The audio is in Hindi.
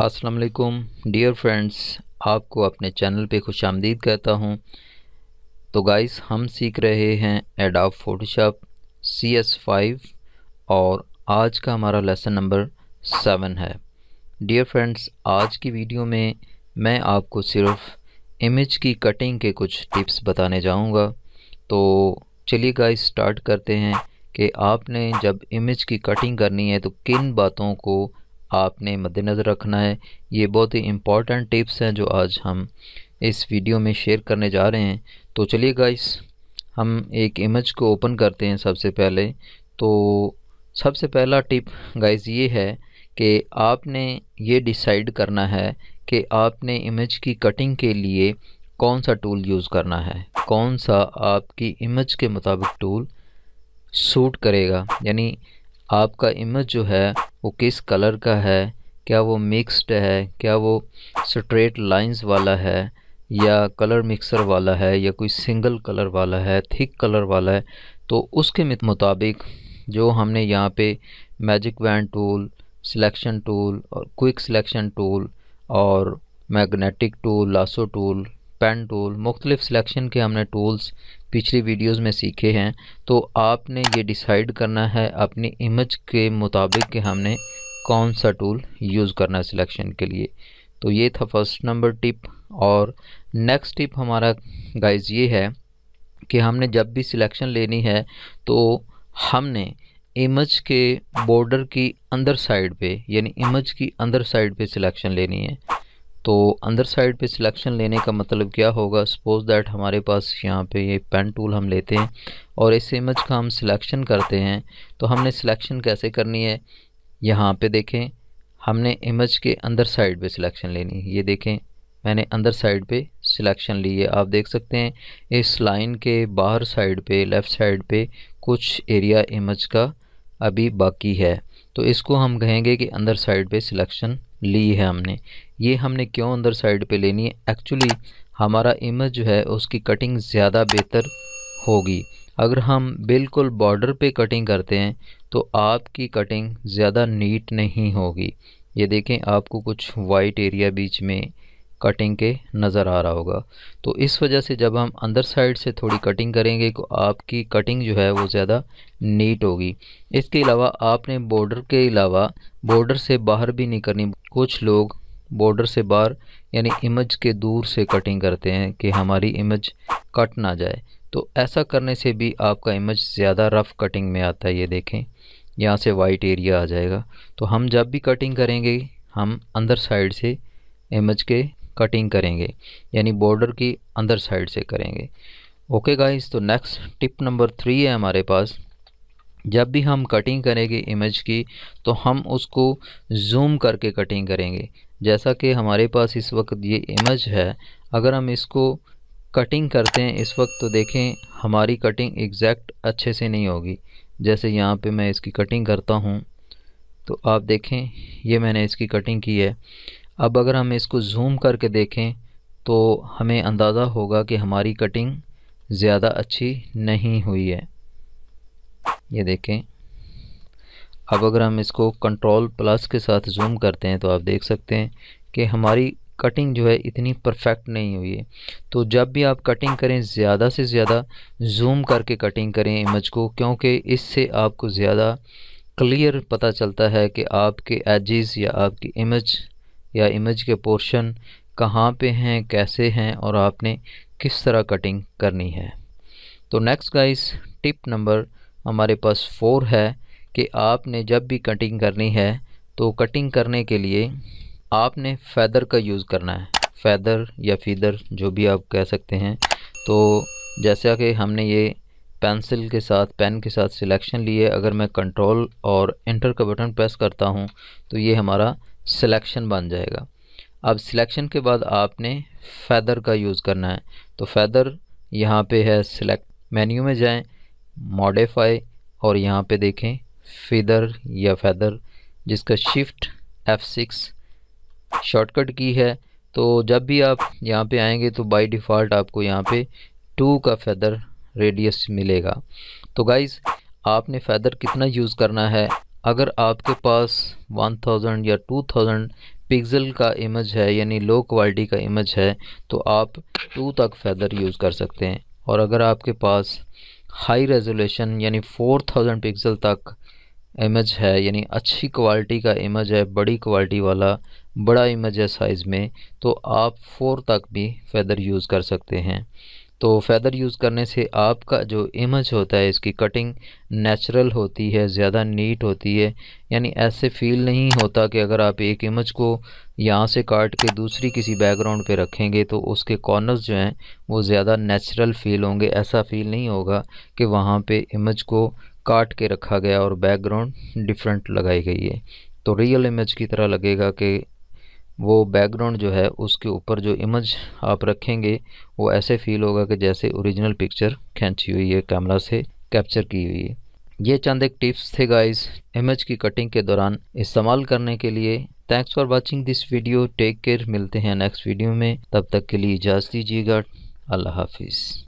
अस्सलाम वालेकुम डियर फ्रेंड्स आपको अपने चैनल पे खुश आमदीद कहता हूँ तो गाइस हम सीख रहे हैं Adobe Photoshop C S five और आज का हमारा लेसन नंबर सेवन है डियर फ्रेंड्स आज की वीडियो में मैं आपको सिर्फ इमेज की कटिंग के कुछ टिप्स बताने जाऊँगा तो चलिए गाइस स्टार्ट करते हैं कि आपने जब इमेज की कटिंग करनी है तो किन बातों को आपने मद्देनज़र रखना है ये बहुत ही इम्पॉर्टेंट टिप्स हैं जो आज हम इस वीडियो में शेयर करने जा रहे हैं तो चलिए गाइस हम एक इमेज को ओपन करते हैं सबसे पहले तो सबसे पहला टिप गाइस ये है कि आपने ये डिसाइड करना है कि आपने इमेज की कटिंग के लिए कौन सा टूल यूज़ करना है कौन सा आपकी इमेज के मुताबिक टूल सूट करेगा यानी आपका इमेज जो है वो किस कलर का है क्या वो मिक्स्ड है क्या वो स्ट्रेट लाइंस वाला है या कलर मिक्सर वाला है या कोई सिंगल कलर वाला है थिक कलर वाला है तो उसके मुताबिक जो हमने यहाँ पे magic wand tool selection tool और क्विक सिलेक्शन टूल और magnetic tool lasso tool pen tool मुख्तलिफ़ सिलेक्शन के हमने टूल्स पिछली वीडियोस में सीखे हैं तो आपने ये डिसाइड करना है अपनी इमेज के मुताबिक कि हमने कौन सा टूल यूज़ करना है सिलेक्शन के लिए तो ये था फर्स्ट नंबर टिप और नेक्स्ट टिप हमारा गाइस ये है कि हमने जब भी सिलेक्शन लेनी है तो हमने इमेज के बॉर्डर की अंदर साइड पे यानी इमेज की अंदर साइड पे सिलेक्शन लेनी है तो अंदर साइड पे सिलेक्शन लेने का मतलब क्या होगा सपोज़ दैट हमारे पास यहाँ पे ये पेन टूल हम लेते हैं और इस इमेज का हम सिलेक्शन करते हैं तो हमने सिलेक्शन कैसे करनी है यहाँ पे देखें हमने इमेज के अंदर साइड पे सिलेक्शन लेनी है ये देखें मैंने अंदर साइड पे सिलेक्शन ली है आप देख सकते हैं इस लाइन के बाहर साइड पर लेफ़्ट साइड पर कुछ एरिया इमज का अभी बाकी है तो इसको हम कहेंगे कि अंदर साइड पर सिलेक्शन ली है हमने ये हमने क्यों अंदर साइड पे लेनी है एक्चुअली हमारा इमेज जो है उसकी कटिंग ज़्यादा बेहतर होगी अगर हम बिल्कुल बॉर्डर पे कटिंग करते हैं तो आपकी कटिंग ज़्यादा नीट नहीं होगी ये देखें आपको कुछ वाइट एरिया बीच में कटिंग के नज़र आ रहा होगा तो इस वजह से जब हम अंदर साइड से थोड़ी कटिंग करेंगे तो आपकी कटिंग जो है वो ज़्यादा नीट होगी इसके अलावा आपने बॉर्डर के अलावा बॉर्डर से बाहर भी नहीं करनी कुछ लोग बॉर्डर से बाहर यानी इमेज के दूर से कटिंग करते हैं कि हमारी इमेज कट ना जाए तो ऐसा करने से भी आपका इमेज ज़्यादा रफ़ कटिंग में आता है ये देखें यहाँ से वाइट एरिया आ जाएगा तो हम जब भी कटिंग करेंगे हम अंदर साइड से इमेज के कटिंग करेंगे यानी बॉर्डर की अंदर साइड से करेंगे ओके गाइस तो नेक्स्ट टिप नंबर थ्री है हमारे पास जब भी हम कटिंग करेंगे इमेज की तो हम उसको जूम करके कटिंग करेंगे जैसा कि हमारे पास इस वक्त ये इमेज है अगर हम इसको कटिंग करते हैं इस वक्त तो देखें हमारी कटिंग एग्जैक्ट अच्छे से नहीं होगी जैसे यहाँ पे मैं इसकी कटिंग करता हूँ तो आप देखें ये मैंने इसकी कटिंग की है अब अगर हम इसको जूम करके देखें तो हमें अंदाज़ा होगा कि हमारी कटिंग ज़्यादा अच्छी नहीं हुई है ये देखें अब अगर हम इसको कंट्रोल प्लस के साथ जूम करते हैं तो आप देख सकते हैं कि हमारी कटिंग जो है इतनी परफेक्ट नहीं हुई है तो जब भी आप कटिंग करें ज़्यादा से ज़्यादा जूम करके कटिंग करें इमेज को क्योंकि इससे आपको ज़्यादा क्लियर पता चलता है कि आपके एजिज़ या आपकी इमेज या इमेज के पोर्शन कहाँ पे हैं कैसे हैं और आपने किस तरह कटिंग करनी है तो नेक्स्ट गाइस टिप नंबर हमारे पास फोर है कि आपने जब भी कटिंग करनी है तो कटिंग करने के लिए आपने फैदर का यूज़ करना है फैदर या फीदर जो भी आप कह सकते हैं तो जैसा कि हमने ये पेंसिल के साथ पेन के साथ सिलेक्शन लिए अगर मैं कंट्रोल और इंटर का बटन प्रेस करता हूँ तो ये हमारा सिलेक्शन बन जाएगा अब सिलेक्शन के बाद आपने फैदर का यूज़ करना है तो फैदर यहाँ पे है सिलेक्ट मेन्यू में जाएं मॉडिफाई और यहाँ पे देखें फीदर या फैदर जिसका शिफ्ट एफ सिक्स शॉर्टकट की है तो जब भी आप यहाँ पे आएंगे तो बाय डिफ़ॉल्ट आपको यहाँ पे टू का फैदर रेडियस मिलेगा तो गाइज़ आपने फैदर कितना यूज़ करना है अगर आपके पास 1000 या 2000 पिक्सल का इमेज है यानी लो क्वालिटी का इमेज है तो आप टू तक फैदर यूज़ कर सकते हैं और अगर आपके पास हाई रेजोल्यूशन यानी 4000 पिक्सल तक इमेज है यानी अच्छी क्वालिटी का इमेज है बड़ी क्वालिटी वाला बड़ा इमेज है साइज़ में तो आप फोर तक भी फैदर यूज़ कर सकते हैं तो फैदर यूज़ करने से आपका जो इमेज होता है इसकी कटिंग नेचुरल होती है ज़्यादा नीट होती है यानी ऐसे फील नहीं होता कि अगर आप एक इमेज को यहाँ से काट के दूसरी किसी बैकग्राउंड पे रखेंगे तो उसके कॉर्नर्स जो हैं वो ज़्यादा नेचुरल फील होंगे ऐसा फील नहीं होगा कि वहाँ पे इमेज को काट के रखा गया और बैकग्राउंड डिफरेंट लगाई गई है तो रियल इमेज की तरह लगेगा कि वो बैकग्राउंड जो है उसके ऊपर जो इमेज आप रखेंगे वो ऐसे फील होगा कि जैसे ओरिजिनल पिक्चर खींची हुई है कैमरा से कैप्चर की हुई है ये चंद एक टिप्स थे गाइस इमेज की कटिंग के दौरान इस्तेमाल करने के लिए thanks for watching this video take care मिलते हैं नेक्स्ट वीडियो में तब तक के लिए इजाज़त दीजिएगा अल्लाह हाफिज़